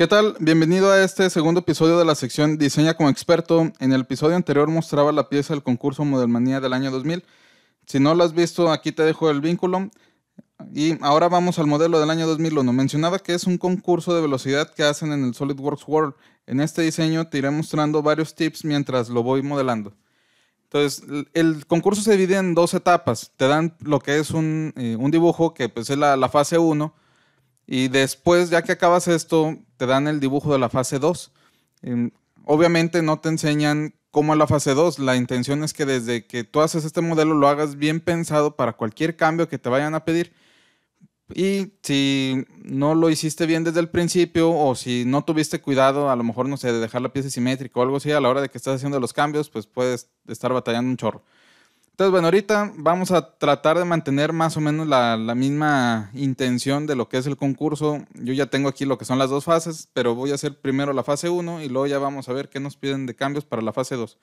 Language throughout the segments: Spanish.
¿Qué tal? Bienvenido a este segundo episodio de la sección Diseña como experto. En el episodio anterior mostraba la pieza del concurso Modelmanía del año 2000. Si no lo has visto, aquí te dejo el vínculo. Y ahora vamos al modelo del año 2001. Mencionaba que es un concurso de velocidad que hacen en el SolidWorks World. En este diseño te iré mostrando varios tips mientras lo voy modelando. Entonces, el concurso se divide en dos etapas. Te dan lo que es un, eh, dibujo, que pues, es la, la fase 1 y después, ya que acabas esto, te dan el dibujo de la fase 2. Em, obviamente no te enseñan cómo es la fase 2. La intención es que desde que tú haces este modelo lo hagas bien pensado para cualquier cambio que te vayan a pedir. Y si no lo hiciste bien desde el principio o si no tuviste cuidado, a lo mejor, no sé, de dejar la pieza simétrica o algo así, a la hora de que estás haciendo los cambios, pues puedes estar batallando un chorro. Entonces, bueno, ahorita vamos a tratar de mantener más o menos la, la, misma intención de lo que es el concurso. Yo ya tengo aquí lo que son las dos fases, pero voy a hacer primero la fase 1 y luego ya vamos a ver qué nos piden de cambios para la fase 2.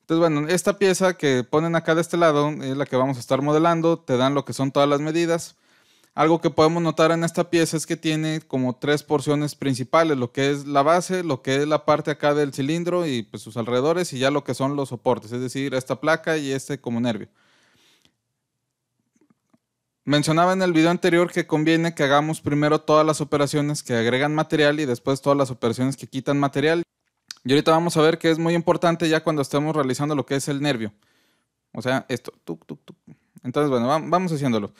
Entonces, bueno, esta pieza que ponen acá de este lado es la que vamos a estar modelando, te dan lo que son todas las medidas. Algo que podemos notar en esta pieza es que tiene como tres porciones principales, lo que es la base, lo que es la parte acá del cilindro y pues, sus alrededores y ya lo que son los soportes, es decir, esta placa y este como nervio. Mencionaba en el video anterior que conviene que hagamos primero todas las operaciones que agregan material y después todas las operaciones que quitan material. Y ahorita vamos a ver que es muy importante ya cuando estemos realizando lo que es el nervio. O sea, esto. Entonces, bueno, vamos haciéndolo.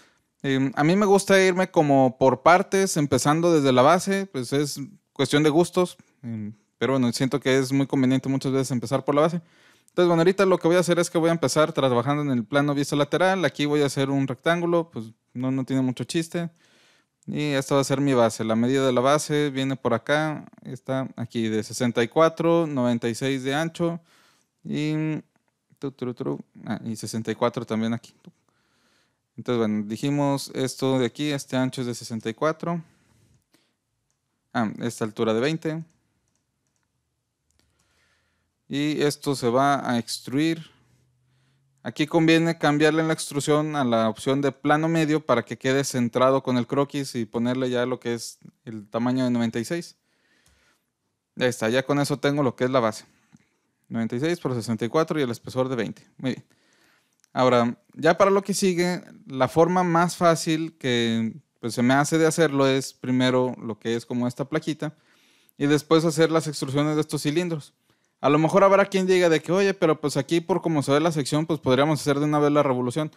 Em, a mí me gusta irme como por partes, empezando desde la base, pues es cuestión de gustos, em, pero bueno, siento que es muy conveniente muchas veces empezar por la base. Entonces, bueno, ahorita lo que voy a hacer es que voy a empezar trabajando en el plano vista lateral, aquí voy a hacer un rectángulo, pues no, no tiene mucho chiste. Y esta va a ser mi base. La medida de la base viene por acá. Está aquí de 64, 96 de ancho y, ah, y 64 también aquí. Entonces, bueno, dijimos esto de aquí, este ancho es de 64. Ah, esta altura de 20. Y esto se va a extruir. Aquí conviene cambiarle la extrusión a la opción de plano medio para que quede centrado con el croquis y ponerle ya lo que es el tamaño de 96. Ya está, ya con eso tengo lo que es la base. 96 por 64 y el espesor de 20. Muy bien. Ahora, ya para lo que sigue, la forma más fácil que pues, se me hace de hacerlo es primero lo que es como esta plaquita y después hacer las extrusiones de estos cilindros. A lo mejor habrá quien diga de que, oye, pero pues aquí por como se ve la sección, pues podríamos hacer de una vez la revolución.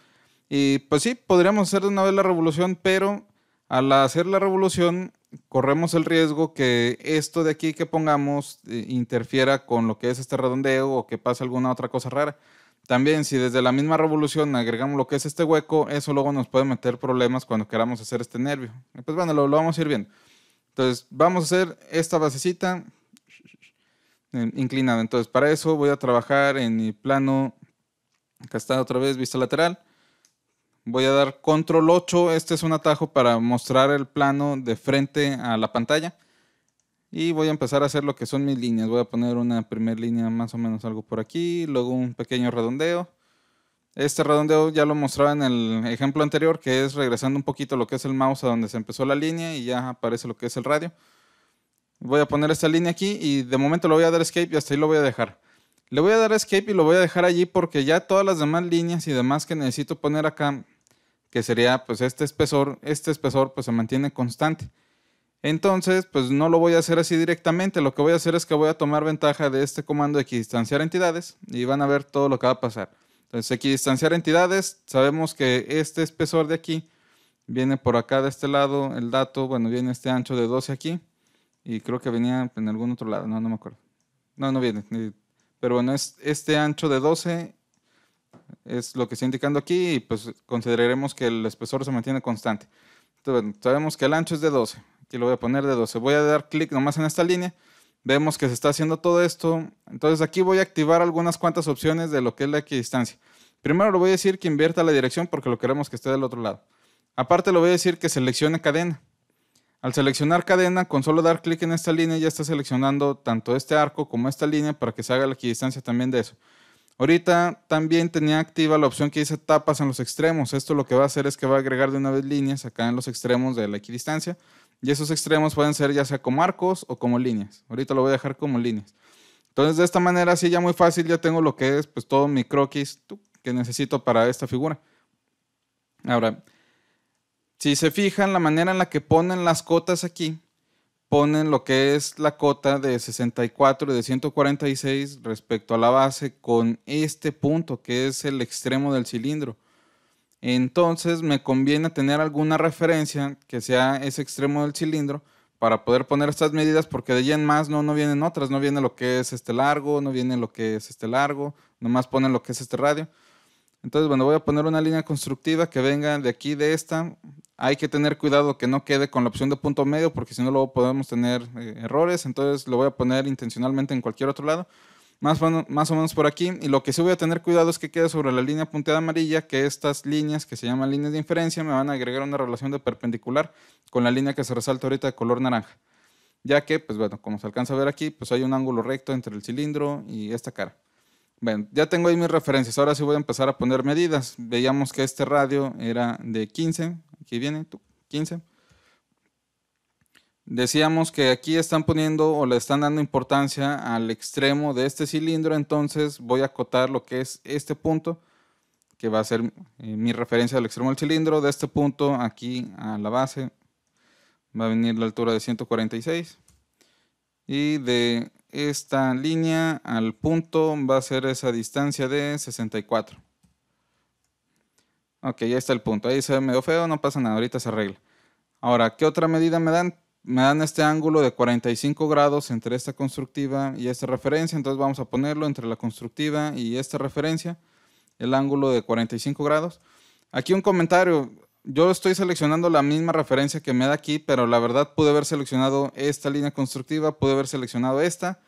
Y pues sí, podríamos hacer de una vez la revolución, pero al hacer la revolución corremos el riesgo que esto de aquí que pongamos eh, interfiera con lo que es este redondeo o que pase alguna otra cosa rara. También, si desde la misma revolución agregamos lo que es este hueco, eso luego nos puede meter problemas cuando queramos hacer este nervio. Pues bueno, lo, vamos a ir viendo. Entonces, vamos a hacer esta basecita eh, inclinada. Entonces, para eso voy a trabajar en mi plano, acá está otra vez, vista lateral. Voy a dar control 8, este es un atajo para mostrar el plano de frente a la pantalla. Y voy a empezar a hacer lo que son mis líneas. Voy a poner una primera línea más o menos algo por aquí, luego un pequeño redondeo. Este redondeo ya lo mostraba en el ejemplo anterior, que es regresando un poquito lo que es el mouse a donde se empezó la línea y ya aparece lo que es el radio. Voy a poner esta línea aquí y de momento le voy a dar escape y hasta ahí lo voy a dejar. Le voy a dar escape y lo voy a dejar allí porque ya todas las demás líneas y demás que necesito poner acá, que sería pues este espesor, este espesor pues se mantiene constante. Entonces, pues no lo voy a hacer así directamente. Lo que voy a hacer es que voy a tomar ventaja de este comando de equidistanciar entidades y van a ver todo lo que va a pasar. Entonces, equidistanciar entidades, sabemos que este espesor de aquí viene por acá de este lado, el dato, bueno, viene este ancho de 12 aquí y creo que venía en algún otro lado, no, no me acuerdo. No, no viene. Pero bueno, este ancho de 12 es lo que está indicando aquí y pues consideraremos que el espesor se mantiene constante. Entonces, sabemos que el ancho es de 12. Aquí lo voy a poner de 12. Voy a dar clic nomás en esta línea. Vemos que se está haciendo todo esto. Entonces aquí voy a activar algunas cuantas opciones de lo que es la equidistancia. Primero le voy a decir que invierta la dirección porque lo queremos que esté del otro lado. Aparte le voy a decir que seleccione cadena. Al seleccionar cadena, con solo dar clic en esta línea ya está seleccionando tanto este arco como esta línea para que se haga la equidistancia también de eso. Ahorita también tenía activa la opción que dice tapas en los extremos. Esto lo que va a hacer es que va a agregar de una vez líneas acá en los extremos de la equidistancia. Y esos extremos pueden ser ya sea como arcos o como líneas. Ahorita lo voy a dejar como líneas. Entonces, de esta manera, así ya muy fácil, ya tengo lo que es pues todo mi croquis que necesito para esta figura. Ahora, si se fijan, la manera en la que ponen las cotas aquí, ponen lo que es la cota de 64 y de 146 respecto a la base con este punto que es el extremo del cilindro. Entonces me conviene tener alguna referencia que sea ese extremo del cilindro para poder poner estas medidas porque de allí en más no, no vienen otras, no viene lo que es este largo, no viene lo que es este largo, nomás ponen lo que es este radio. Entonces, bueno, voy a poner una línea constructiva que venga de aquí, de esta. Hay que tener cuidado que no quede con la opción de punto medio porque si no luego podemos tener eh, errores. Entonces lo voy a poner intencionalmente en cualquier otro lado más, más o menos por aquí. Y lo que sí voy a tener cuidado es que quede sobre la línea punteada amarilla, que estas líneas que se llaman líneas de inferencia me van a agregar una relación de perpendicular con la línea que se resalta ahorita de color naranja. Ya que, pues bueno, como se alcanza a ver aquí, pues hay un ángulo recto entre el cilindro y esta cara. Bueno, ya tengo ahí mis referencias. Ahora sí voy a empezar a poner medidas. Veíamos que este radio era de 15. Aquí viene, 15. Decíamos que aquí están poniendo o le están dando importancia al extremo de este cilindro, entonces voy a acotar lo que es este punto, que va a ser eh, mi referencia al extremo del cilindro. De este punto aquí a la base va a venir la altura de 146. Y de esta línea al punto va a ser esa distancia de 64. Ok, ya está el punto. Ahí se ve medio feo, no pasa nada, ahorita se arregla. Ahora, ¿qué otra medida me dan? me dan este ángulo de 45 grados entre esta constructiva y esta referencia, entonces vamos a ponerlo entre la constructiva y esta referencia, el ángulo de 45 grados. Aquí un comentario, yo estoy seleccionando la misma referencia que me da aquí, pero la verdad pude haber seleccionado esta línea constructiva, pude haber seleccionado esta,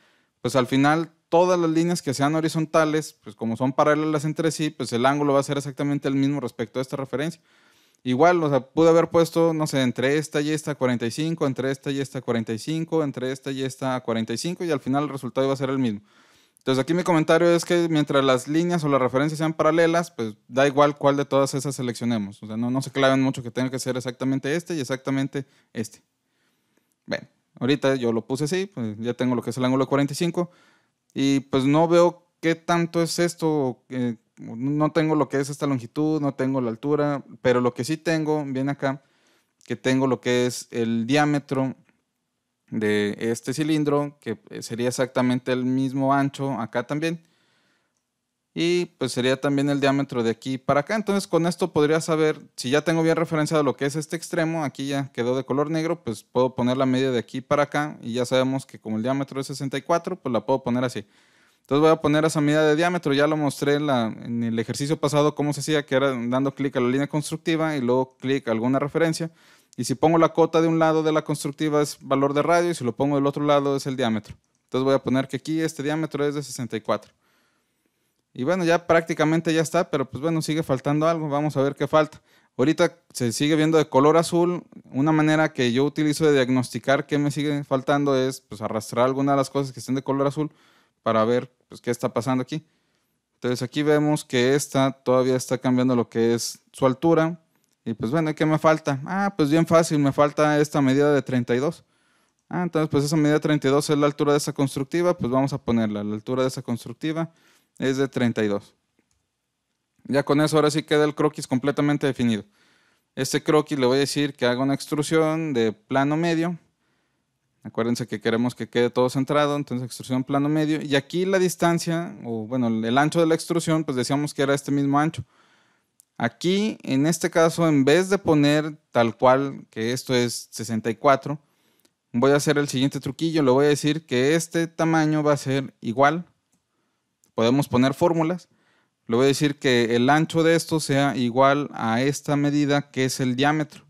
pues al final todas las líneas que sean horizontales, pues como son paralelas entre sí, pues el ángulo va a ser exactamente el mismo respecto a esta referencia. Igual, o sea, pude haber puesto, no sé, entre esta y esta 45, entre esta y esta 45, entre esta y esta 45 y al final el resultado iba a ser el mismo. Entonces aquí mi comentario es que mientras las líneas o las referencias sean paralelas, pues da igual cuál de todas esas seleccionemos. O sea, no, no se claven mucho que tenga que ser exactamente este y exactamente este. Bueno, ahorita yo lo puse así, pues ya tengo lo que es el ángulo 45 y pues no veo qué tanto es esto, eh, no tengo lo que es esta longitud, no tengo la altura, pero lo que sí tengo, viene acá, que tengo lo que es el diámetro de este cilindro, que eh, sería exactamente el mismo ancho acá también. Y pues sería también el diámetro de aquí para acá. Entonces con esto podría saber, si ya tengo bien referenciado lo que es este extremo, aquí ya quedó de color negro, pues puedo poner la media de aquí para acá y ya sabemos que como el diámetro es 64, pues la puedo poner así. Entonces voy a poner esa medida de diámetro, ya lo mostré en, el ejercicio pasado cómo se hacía, que era dando clic a la línea constructiva y luego clic a alguna referencia. Y si pongo la cota de un lado de la constructiva es valor de radio y si lo pongo del otro lado es el diámetro. Entonces voy a poner que aquí este diámetro es de 64. Y bueno, ya prácticamente ya está, pero pues bueno, sigue faltando algo, vamos a ver qué falta. Ahorita se sigue viendo de color azul. Una manera que yo utilizo de diagnosticar qué me sigue faltando es pues, arrastrar alguna de las cosas que estén de color azul para ver pues, qué está pasando aquí. Entonces aquí vemos que esta todavía está cambiando lo que es su altura. Y pues bueno, ¿qué me falta? Ah, pues bien fácil, me falta esta medida de 32. Ah, entonces pues esa medida de 32 es la altura de esa constructiva, pues vamos a ponerla. La altura de esa constructiva es de 32. Ya con eso ahora sí queda el croquis completamente definido. Este croquis le voy a decir que haga una extrusión de plano medio Acuérdense que queremos que quede todo centrado, entonces extrusión plano medio. Y aquí la distancia, o bueno, el ancho de la extrusión, pues decíamos que era este mismo ancho. Aquí, en este caso, en vez de poner tal cual que esto es 64, voy a hacer el siguiente truquillo. Le voy a decir que este tamaño va a ser igual. Podemos poner fórmulas. Le voy a decir que el ancho de esto sea igual a esta medida que es el diámetro.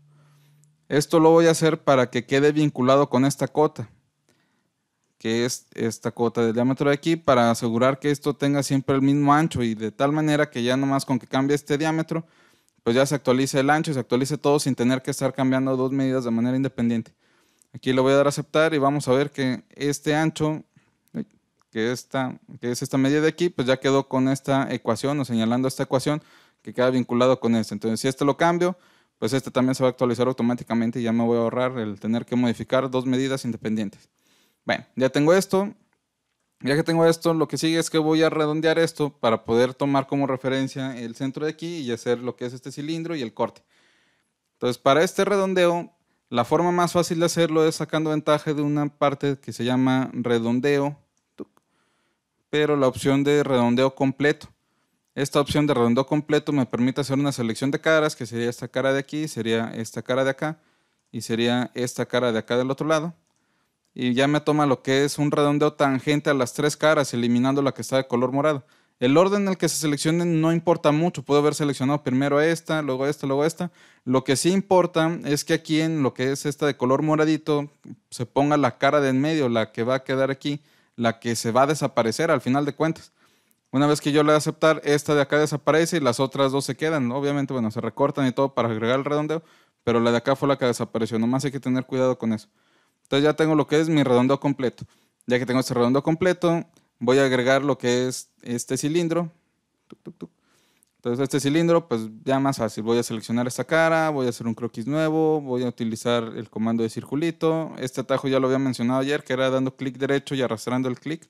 Esto lo voy a hacer para que quede vinculado con esta cota, que es esta cota del diámetro de aquí, para asegurar que esto tenga siempre el mismo ancho y de tal manera que ya nomás con que cambie este diámetro, pues ya se actualice el ancho, y se actualice todo sin tener que estar cambiando dos medidas de manera independiente. Aquí lo voy a dar a aceptar y vamos a ver que este ancho, que, esta, que es esta medida de aquí, pues ya quedó con esta ecuación o señalando esta ecuación que queda vinculado con esta. Entonces si esto lo cambio, pues este también se va a actualizar automáticamente y ya me voy a ahorrar el tener que modificar dos medidas independientes. Bueno, ya tengo esto. Ya que tengo esto, lo que sigue es que voy a redondear esto para poder tomar como referencia el centro de aquí y hacer lo que es este cilindro y el corte. Entonces, para este redondeo, la forma más fácil de hacerlo es sacando ventaja de una parte que se llama redondeo, pero la opción de redondeo completo. Esta opción de redondeo completo me permite hacer una selección de caras, que sería esta cara de aquí, sería esta cara de acá y sería esta cara de acá del otro lado. Y ya me toma lo que es un redondeo tangente a las tres caras, eliminando la que está de color morado. El orden en el que se seleccionen no importa mucho. Puedo haber seleccionado primero esta, luego esta, luego esta. Lo que sí importa es que aquí en lo que es esta de color moradito se ponga la cara de en medio, la que va a quedar aquí, la que se va a desaparecer al final de cuentas. Una vez que yo le voy a aceptar, esta de acá desaparece y las otras dos se quedan. Obviamente, bueno, se recortan y todo para agregar el redondeo, pero la de acá fue la que desapareció. Nomás hay que tener cuidado con eso. Entonces ya tengo lo que es mi redondeo completo. Ya que tengo este redondeo completo, voy a agregar lo que es este cilindro. Entonces este cilindro, pues ya más fácil. Voy a seleccionar esta cara, voy a hacer un croquis nuevo, voy a utilizar el comando de circulito. Este atajo ya lo había mencionado ayer, que era dando clic derecho y arrastrando el clic.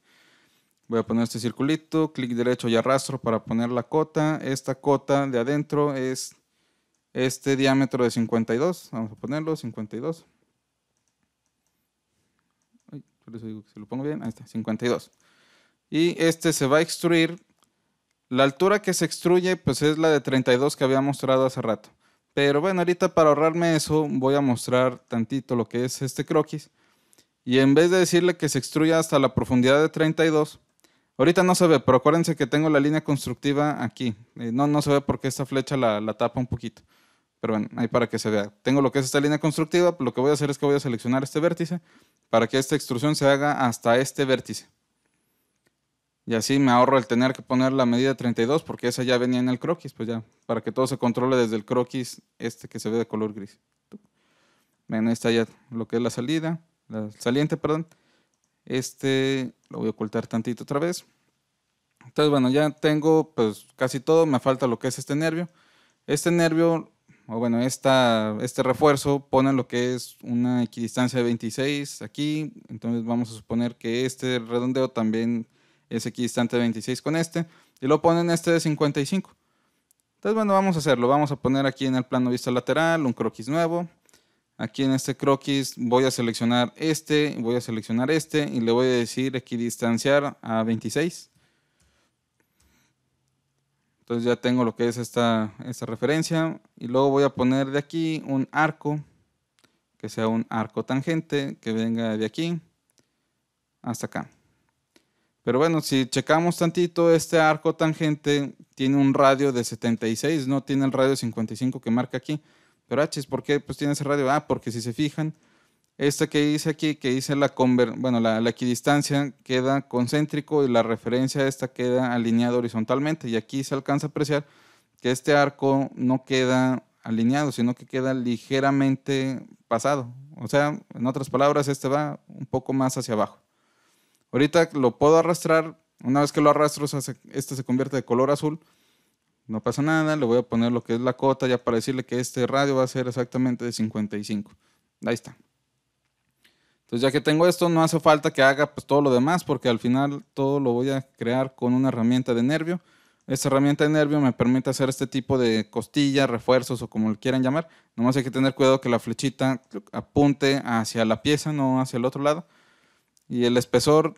Voy a poner este circulito, clic derecho y arrastro para poner la cota. Esta cota de adentro es este diámetro de 52. Vamos a ponerlo, 52. Ay, lo pongo bien, ahí está, 52. Y este se va a extruir. La altura que se extruye pues es la de 32 que había mostrado hace rato. Pero bueno, ahorita para ahorrarme eso voy a mostrar tantito lo que es este croquis. Y en vez de decirle que se extruya hasta la profundidad de 32, Ahorita no se ve, pero acuérdense que tengo la línea constructiva aquí. Eh, no, no se ve porque esta flecha la, la tapa un poquito. Pero bueno, ahí para que se vea. Tengo lo que es esta línea constructiva, lo que voy a hacer es que voy a seleccionar este vértice para que esta extrusión se haga hasta este vértice. Y así me ahorro el tener que poner la medida 32 porque esa ya venía en el croquis, pues ya, para que todo se controle desde el croquis este que se ve de color gris. Ven, ahí está ya lo que es la salida, la saliente, perdón. Este, lo voy a ocultar tantito otra vez. Entonces, bueno, ya tengo pues casi todo, me falta lo que es este nervio. Este nervio, o bueno, esta, este refuerzo pone lo que es una equidistancia de 26 aquí, entonces vamos a suponer que este redondeo también es equidistante de 26 con este, y lo ponen este de 55. Entonces, bueno, vamos a hacerlo, vamos a poner aquí en el plano vista lateral un croquis nuevo, Aquí en este croquis voy a seleccionar este, voy a seleccionar este y le voy a decir aquí distanciar a 26. Entonces ya tengo lo que es esta, esta referencia y luego voy a poner de aquí un arco, que sea un arco tangente, que venga de aquí hasta acá. Pero bueno, si checamos tantito, este arco tangente tiene un radio de 76, no tiene el radio 55 que marca aquí. Pero H, ah, ¿por qué pues, tiene ese radio? Ah, porque si se fijan, esta que dice aquí, que dice la, bueno, la, la, equidistancia queda concéntrico y la referencia esta queda alineada horizontalmente. Y aquí se alcanza a apreciar que este arco no queda alineado, sino que queda ligeramente pasado. O sea, en otras palabras, este va un poco más hacia abajo. Ahorita lo puedo arrastrar, una vez que lo arrastro, este se convierte de color azul no pasa nada, le voy a poner lo que es la cota ya para decirle que este radio va a ser exactamente de 55. Ahí está. Entonces ya que tengo esto, no hace falta que haga pues, todo lo demás porque al final todo lo voy a crear con una herramienta de nervio. Esta herramienta de nervio me permite hacer este tipo de costillas, refuerzos o como le quieran llamar. Nomás hay que tener cuidado que la flechita apunte hacia la pieza, no hacia el otro lado. Y el espesor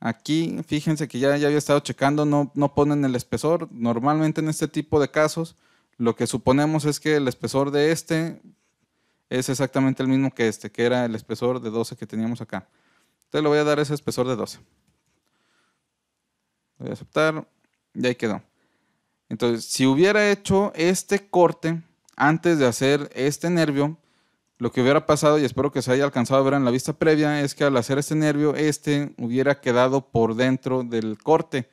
Aquí, fíjense que ya, ya había estado checando, no, no ponen el espesor. Normalmente en este tipo de casos, lo que suponemos es que el espesor de este es exactamente el mismo que este, que era el espesor de 12 que teníamos acá. Entonces le voy a dar ese espesor de 12. Voy a aceptar y ahí quedó. Entonces, si hubiera hecho este corte antes de hacer este nervio, lo que hubiera pasado, y espero que se haya alcanzado a ver en la vista previa, es que al hacer este nervio, este hubiera quedado por dentro del corte.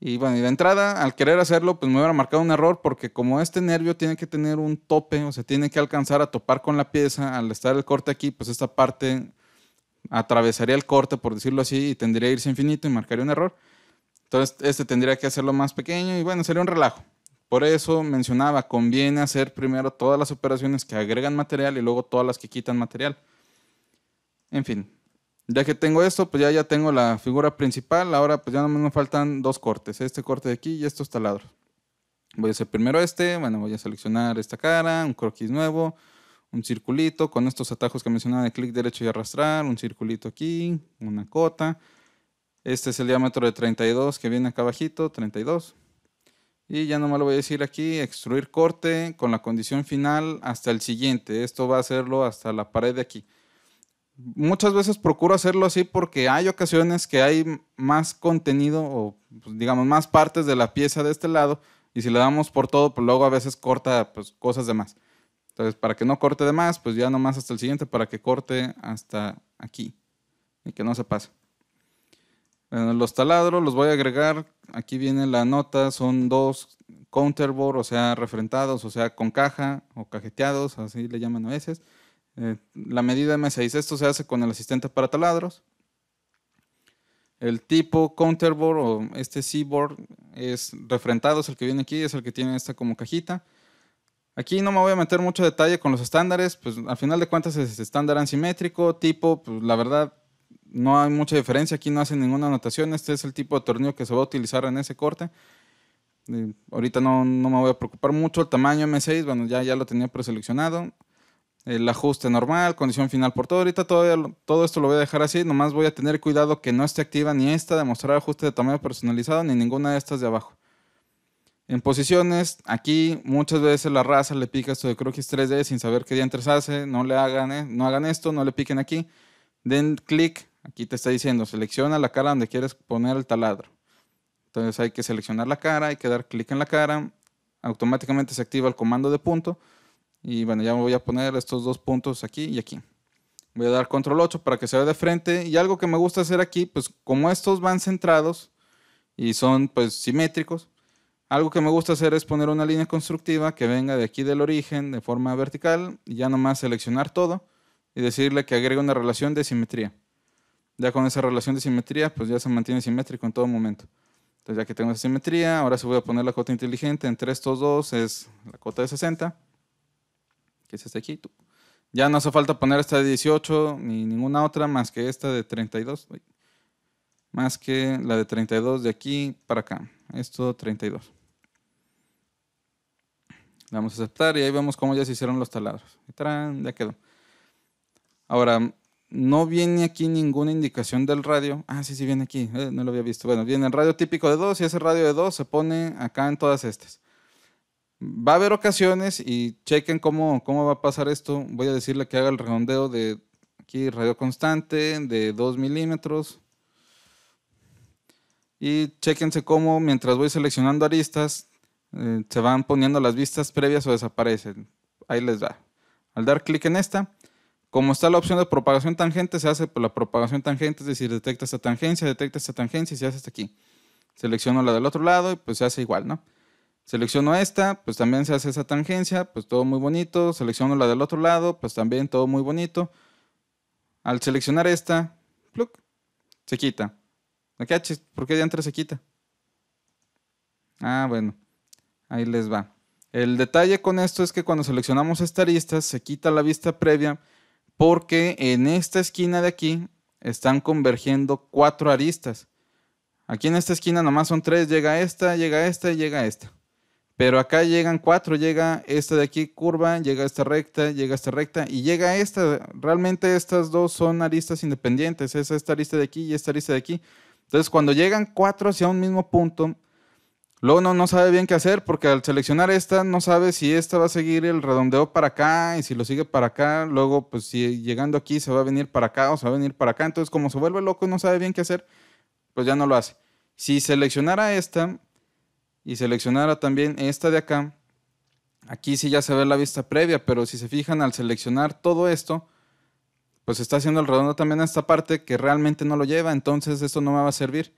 Y bueno, y de entrada, al querer hacerlo, pues me hubiera marcado un error, porque como este nervio tiene que tener un tope, o sea, tiene que alcanzar a topar con la pieza, al estar el corte aquí, pues esta parte atravesaría el corte, por decirlo así, y tendría que irse infinito y marcaría un error. Entonces, este tendría que hacerlo más pequeño y bueno, sería un relajo. Por eso mencionaba, conviene hacer primero todas las operaciones que agregan material y luego todas las que quitan material. En fin, ya que tengo esto, pues ya, ya tengo la figura principal. Ahora pues ya no me faltan dos cortes, este corte de aquí y estos taladros. Voy a hacer primero este, bueno, voy a seleccionar esta cara, un croquis nuevo, un circulito con estos atajos que mencionaba de clic derecho y arrastrar, un circulito aquí, una cota. Este es el diámetro de 32 que viene acá abajito, 32. Y ya no me lo voy a decir aquí, extruir corte con la condición final hasta el siguiente. Esto va a hacerlo hasta la pared de aquí. Muchas veces procuro hacerlo así porque hay ocasiones que hay más contenido o pues, digamos más partes de la pieza de este lado y si le damos por todo, pues luego a veces corta pues, cosas de más. Entonces, para que no corte de más, pues ya más hasta el siguiente para que corte hasta aquí y que no se pase los taladros los voy a agregar. Aquí viene la nota, son dos counterboard, o sea, refrentados, o sea, con caja o cajeteados, así le llaman a veces. Eh, la medida M6, esto se hace con el asistente para taladros. El tipo counterboard o este seaboard es refrentado, es el que viene aquí, es el que tiene esta como cajita. Aquí no me voy a meter mucho detalle con los estándares, pues al final de cuentas es estándar asimétrico, tipo, pues la verdad no hay mucha diferencia, aquí no hace ninguna anotación, este es el tipo de tornillo que se va a utilizar en ese corte. ahorita no, me voy a preocupar mucho, el tamaño M6, bueno, ya, ya lo tenía preseleccionado, el ajuste normal, condición final por todo, ahorita todo, todo esto lo voy a dejar así, nomás voy a tener cuidado que no esté activa ni esta de mostrar ajuste de tamaño personalizado ni ninguna de estas de abajo. En posiciones, aquí muchas veces la raza le pica esto de croquis 3D sin saber qué dientes hace, no le hagan, eh, no hagan esto, no le piquen aquí. Den clic Aquí te está diciendo, selecciona la cara donde quieres poner el taladro. Entonces hay que seleccionar la cara, hay que dar clic en la cara, automáticamente se activa el comando de punto y bueno, ya voy a poner estos dos puntos aquí y aquí. Voy a dar control 8 para que se vea de frente y algo que me gusta hacer aquí, pues como estos van centrados y son pues simétricos, algo que me gusta hacer es poner una línea constructiva que venga de aquí del origen de forma vertical y ya nomás seleccionar todo y decirle que agregue una relación de simetría. Ya con esa relación de simetría, pues ya se mantiene simétrico en todo momento. Entonces ya que tengo esa simetría, ahora se voy a poner la cota inteligente entre estos dos, es la cota de 60, que es esta aquí. Ya no hace falta poner esta de 18 ni ninguna otra más que esta de 32. Más que la de 32 de aquí para acá. Esto 32. Le vamos a aceptar y ahí vemos cómo ya se hicieron los taladros. Ya quedó. Ahora, no viene aquí ninguna indicación del radio. Ah, sí, sí, viene aquí, eh, no lo había visto. Bueno, viene el radio típico de 2 y ese radio de 2 se pone acá en todas estas. Va a haber ocasiones y chequen cómo, cómo va a pasar esto. Voy a decirle que haga el redondeo de aquí, radio constante, de 2 milímetros. Y chequense cómo mientras voy seleccionando aristas, eh, se van poniendo las vistas previas o desaparecen. Ahí les va. Al dar clic en esta, como está la opción de propagación tangente, se hace por la propagación tangente, es decir, detecta esta tangencia, detecta esta tangencia y se hace hasta aquí. Selecciono la del otro lado y pues se hace igual, ¿no? Selecciono esta, pues también se hace esa tangencia, pues todo muy bonito. Selecciono la del otro lado, pues también todo muy bonito. Al seleccionar esta, se quita. ¿Por qué de antes se quita? Ah, bueno, ahí les va. El detalle con esto es que cuando seleccionamos esta lista se quita la vista previa porque en esta esquina de aquí están convergiendo cuatro aristas. Aquí en esta esquina nomás son tres, llega esta, llega esta y llega esta. Pero acá llegan cuatro, llega esta de aquí curva, llega esta recta, llega esta recta y llega esta. Realmente estas dos son aristas independientes, es esta arista de aquí y esta arista de aquí. Entonces cuando llegan cuatro hacia un mismo punto, Luego no, no sabe bien qué hacer porque al seleccionar esta no sabe si esta va a seguir el redondeo para acá y si lo sigue para acá, luego pues si llegando aquí se va a venir para acá o se va a venir para acá, entonces como se vuelve loco y no sabe bien qué hacer, pues ya no lo hace. Si seleccionara esta y seleccionara también esta de acá, aquí sí ya se ve la vista previa, pero si se fijan al seleccionar todo esto, pues está haciendo el redondo también a esta parte que realmente no lo lleva, entonces esto no me va a servir.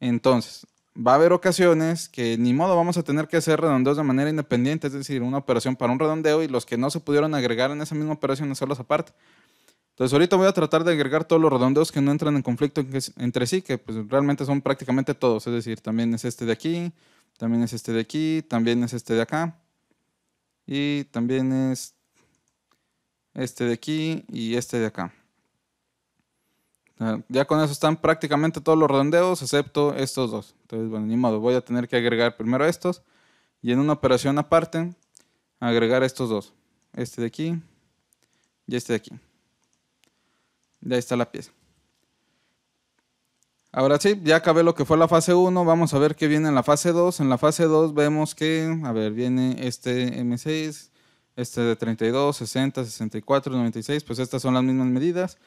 Entonces, va a haber ocasiones que ni modo vamos a tener que hacer redondeos de manera independiente, es decir, una operación para un redondeo y los que no se pudieron agregar en esa misma operación hacerlos aparte. Entonces ahorita voy a tratar de agregar todos los redondeos que no entran en conflicto entre sí, que pues realmente son prácticamente todos, es decir, también es este de aquí, también es este de aquí, también es este de acá, y también es este de aquí y este de acá. Ah, ya con eso están prácticamente todos los redondeos, excepto estos dos. Entonces, bueno, ni modo, voy a tener que agregar primero estos y en una operación aparte agregar estos dos. Este de aquí y este de aquí. Ya está la pieza. Ahora sí, ya acabé lo que fue la fase 1. Vamos a ver qué viene en la fase 2. En la fase 2 vemos que, a ver, viene este M6, este de 32, 60, 64, 96. Pues estas son las mismas medidas.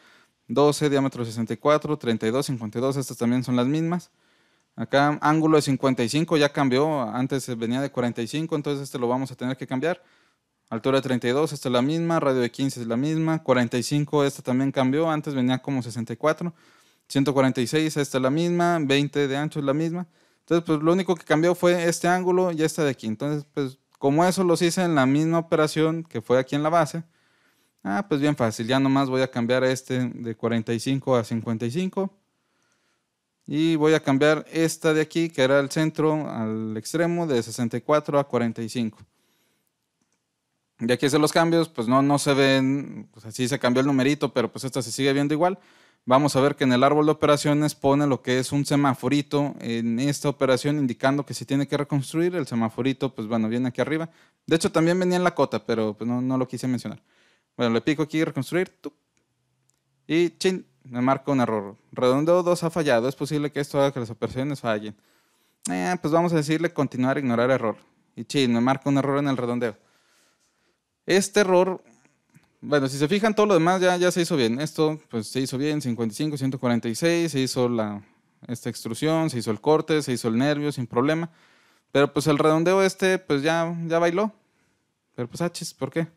12, diámetro 64, 32, 52, estas también son las mismas. Acá ángulo de 55 ya cambió, antes eh, venía de 45, entonces este lo vamos a tener que cambiar. Altura de 32, esta es la misma, radio de 15 es la misma, 45 esta también cambió, antes venía como 64, 146 esta es la misma, 20 de ancho es la misma. Entonces pues lo único que cambió fue este ángulo y esta de aquí. Entonces pues como eso los hice en la misma operación que fue aquí en la base, Ah, pues bien fácil, ya nomás voy a cambiar este de 45 a 55. Y voy a cambiar esta de aquí, que era el centro, al extremo, de 64 a 45. Y aquí hacen los cambios, pues no, no se ven, pues así se cambió el numerito, pero pues esta se sigue viendo igual. Vamos a ver que en el árbol de operaciones pone lo que es un semaforito en esta operación, indicando que se tiene que reconstruir. El semaforito, pues bueno, viene aquí arriba. De hecho, también venía en la cota, pero pues no lo quise mencionar. Bueno, le pico aquí reconstruir. Y chin, me marca un error. Redondeo 2 ha fallado. Es posible que esto haga que las operaciones fallen. Eh, pues vamos a decirle continuar, ignorar error. Y chin, me marca un error en el redondeo. Este error, bueno, si se fijan, todo lo demás ya, ya se hizo bien. Esto, pues se hizo bien, 55, 146, se hizo la, esta extrusión, se hizo el corte, se hizo el nervio sin problema. Pero pues el redondeo este, pues ya, ya bailó. Pero pues, ah, ¡chis!, ¿por qué?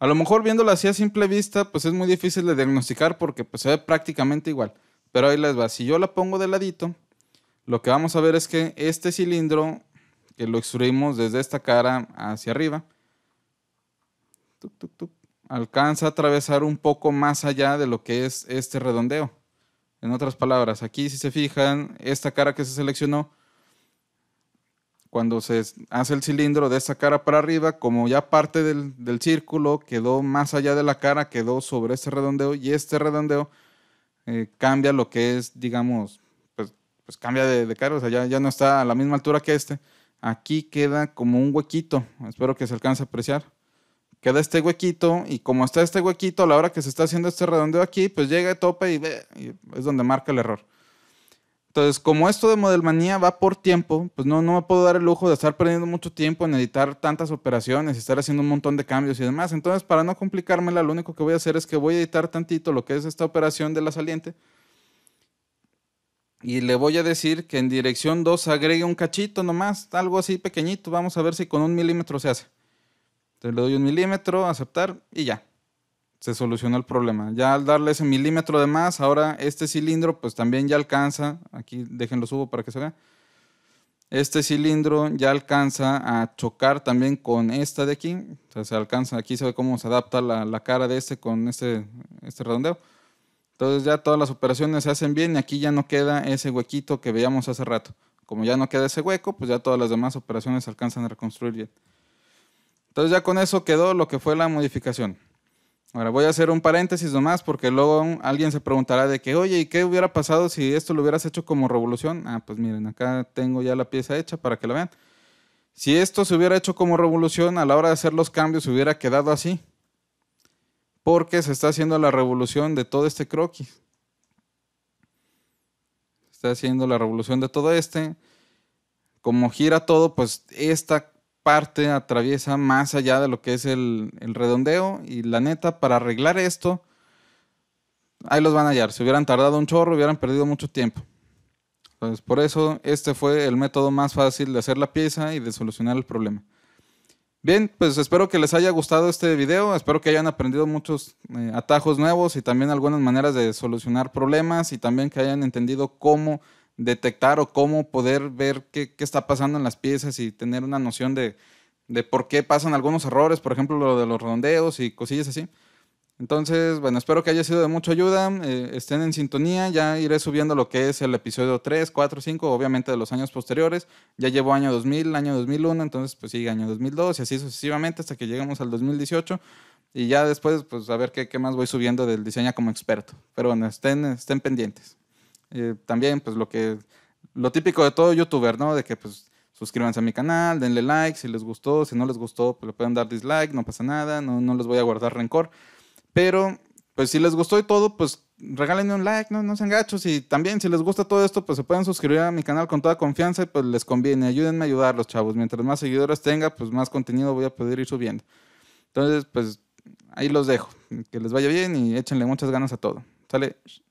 A lo mejor viéndola así a simple vista, pues es muy difícil de diagnosticar porque pues, se ve prácticamente igual. Pero ahí les va. Si yo la pongo de ladito, lo que vamos a ver es que este cilindro, que lo extruimos desde esta cara hacia arriba, alcanza a atravesar un poco más allá de lo que es este redondeo. En otras palabras, aquí si se fijan, esta cara que se seleccionó cuando se hace el cilindro de esa cara para arriba, como ya parte del, círculo quedó más allá de la cara, quedó sobre este redondeo y este redondeo eh, cambia lo que es, digamos, pues, pues cambia de, cara, o sea, ya, ya, no está a la misma altura que este. Aquí queda como un huequito, espero que se alcance a apreciar. Queda este huequito y como está este huequito, a la hora que se está haciendo este redondeo aquí, pues llega, tope y, y es donde marca el error. Entonces, como esto de modelmanía va por tiempo, pues no, no me puedo dar el lujo de estar perdiendo mucho tiempo en editar tantas operaciones y estar haciendo un montón de cambios y demás. Entonces, para no complicármela, lo único que voy a hacer es que voy a editar tantito lo que es esta operación de la saliente y le voy a decir que en dirección 2 agregue un cachito nomás, algo así pequeñito. Vamos a ver si con un milímetro se hace. Entonces le doy un milímetro, aceptar y ya se solucionó el problema. Ya al darle ese milímetro de más, ahora este cilindro pues también ya alcanza, aquí déjenlo subo para que se vea, este cilindro ya alcanza a chocar también con esta de aquí, se alcanza, aquí se ve cómo se adapta la, cara de este con este, este redondeo. Entonces ya todas las operaciones se hacen bien y aquí ya no queda ese huequito que veíamos hace rato. Como ya no queda ese hueco, pues ya todas las demás operaciones se alcanzan a reconstruir bien. Entonces ya con eso quedó lo que fue la modificación. Ahora voy a hacer un paréntesis nomás porque luego alguien se preguntará de que, oye, ¿y qué hubiera pasado si esto lo hubieras hecho como revolución? Ah, pues miren, acá tengo ya la pieza hecha para que la vean. Si esto se hubiera hecho como revolución, a la hora de hacer los cambios se hubiera quedado así. Porque se está haciendo la revolución de todo este croquis. Se está haciendo la revolución de todo este. Como gira todo, pues esta parte, atraviesa más allá de lo que es el, redondeo. Y la neta, para arreglar esto, ahí los van a hallar. Si hubieran tardado un chorro, hubieran perdido mucho tiempo. Entonces, por eso este fue el método más fácil de hacer la pieza y de solucionar el problema. Bien, pues espero que les haya gustado este video, espero que hayan aprendido muchos eh, atajos nuevos y también algunas maneras de solucionar problemas y también que hayan entendido cómo detectar o cómo poder ver qué, está pasando en las piezas y tener una noción de, por qué pasan algunos errores, por ejemplo, lo de los redondeos y cosillas así. Entonces, bueno, espero que haya sido de mucha ayuda, eh, estén en sintonía, ya iré subiendo lo que es el episodio 3, 4, 5, obviamente de los años posteriores, ya llevo año 2000, año 2001, entonces pues sigue año 2002 y así sucesivamente hasta que lleguemos al 2018 y ya después pues a ver qué, qué más voy subiendo del diseño como experto. Pero bueno, estén, estén pendientes. Eh, también, pues lo que, lo típico de todo youtuber, ¿no? De que pues suscríbanse a mi canal, denle like si les gustó, si no les gustó, pues le pueden dar dislike, no pasa nada, no, les voy a guardar rencor. Pero, pues si les gustó y todo, pues regálenme un like, no, no sean gachos. Y también, si les gusta todo esto, pues se pueden suscribir a mi canal con toda confianza y pues les conviene. Ayúdenme a ayudar los chavos. Mientras más seguidores tenga, pues más contenido voy a poder ir subiendo. Entonces, pues ahí los dejo. Que les vaya bien y échenle muchas ganas a todo. Sale.